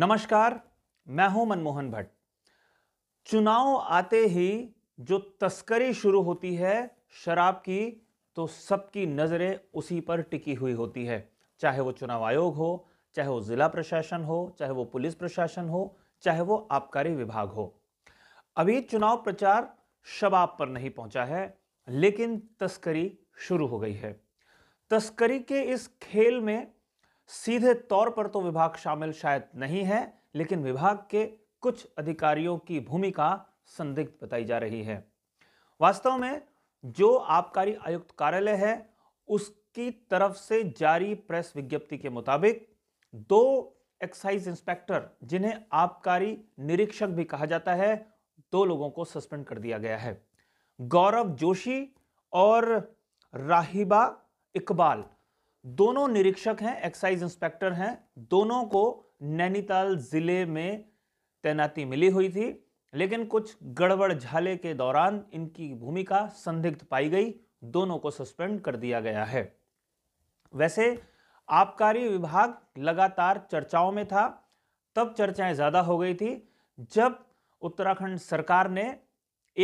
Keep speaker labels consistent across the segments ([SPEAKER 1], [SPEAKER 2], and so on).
[SPEAKER 1] नमस्कार मैं हूं मनमोहन भट्ट चुनाव आते ही जो तस्करी शुरू होती है शराब की तो सबकी नज़रें उसी पर टिकी हुई होती है चाहे वो चुनाव आयोग हो चाहे वो ज़िला प्रशासन हो चाहे वो पुलिस प्रशासन हो चाहे वो आबकारी विभाग हो अभी चुनाव प्रचार शबाब पर नहीं पहुंचा है लेकिन तस्करी शुरू हो गई है तस्करी के इस खेल में सीधे तौर पर तो विभाग शामिल शायद नहीं है लेकिन विभाग के कुछ अधिकारियों की भूमिका संदिग्ध बताई जा रही है वास्तव में जो आबकारी आयुक्त कार्यालय है उसकी तरफ से जारी प्रेस विज्ञप्ति के मुताबिक दो एक्साइज इंस्पेक्टर जिन्हें आबकारी निरीक्षक भी कहा जाता है दो लोगों को सस्पेंड कर दिया गया है गौरव जोशी और राहिबा इकबाल दोनों निरीक्षक हैं एक्साइज इंस्पेक्टर हैं दोनों को नैनीताल जिले में तैनाती मिली हुई थी लेकिन कुछ गड़बड़ झाले के दौरान इनकी भूमिका संदिग्ध पाई गई दोनों को सस्पेंड कर दिया गया है वैसे आबकारी विभाग लगातार चर्चाओं में था तब चर्चाएं ज़्यादा हो गई थी जब उत्तराखंड सरकार ने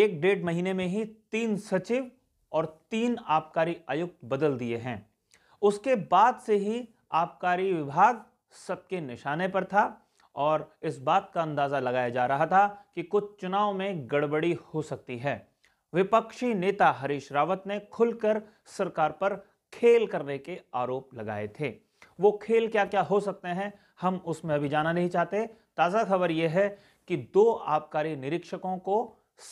[SPEAKER 1] एक डेढ़ महीने में ही तीन सचिव और तीन आबकारी आयुक्त बदल दिए हैं उसके बाद से ही आबकारी विभाग सबके निशाने पर था और इस बात का अंदाज़ा लगाया जा रहा था कि कुछ चुनाव में गड़बड़ी हो सकती है विपक्षी नेता हरीश रावत ने खुलकर सरकार पर खेल करने के आरोप लगाए थे वो खेल क्या क्या हो सकते हैं हम उसमें अभी जाना नहीं चाहते ताज़ा खबर यह है कि दो आबकारी निरीक्षकों को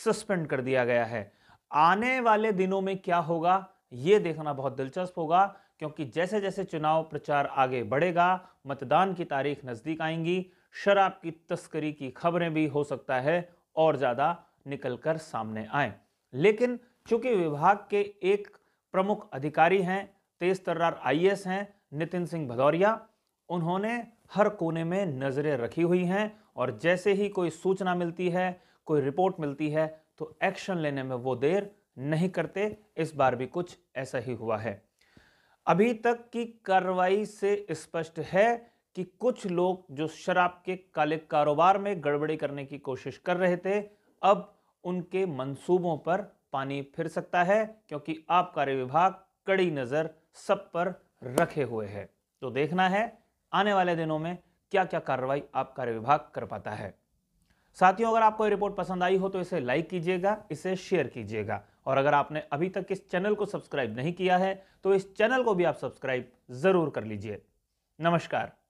[SPEAKER 1] सस्पेंड कर दिया गया है आने वाले दिनों में क्या होगा ये देखना बहुत दिलचस्प होगा क्योंकि जैसे जैसे चुनाव प्रचार आगे बढ़ेगा मतदान की तारीख नज़दीक आएंगी शराब की तस्करी की खबरें भी हो सकता है और ज़्यादा निकल कर सामने आए लेकिन चूंकि विभाग के एक प्रमुख अधिकारी हैं तेज तर्रार आई हैं नितिन सिंह भदौरिया उन्होंने हर कोने में नज़रें रखी हुई हैं और जैसे ही कोई सूचना मिलती है कोई रिपोर्ट मिलती है तो एक्शन लेने में वो देर नहीं करते इस बार भी कुछ ऐसा ही हुआ है अभी तक की कार्रवाई से स्पष्ट है कि कुछ लोग जो शराब के काले कारोबार में गड़बड़ी करने की कोशिश कर रहे थे अब उनके मंसूबों पर पानी फिर सकता है क्योंकि आबकारी विभाग कड़ी नज़र सब पर रखे हुए है तो देखना है आने वाले दिनों में क्या क्या कार्रवाई आबकारी विभाग कर पाता है साथियों अगर आपको रिपोर्ट पसंद आई हो तो इसे लाइक कीजिएगा इसे शेयर कीजिएगा और अगर आपने अभी तक इस चैनल को सब्सक्राइब नहीं किया है तो इस चैनल को भी आप सब्सक्राइब ज़रूर कर लीजिए नमस्कार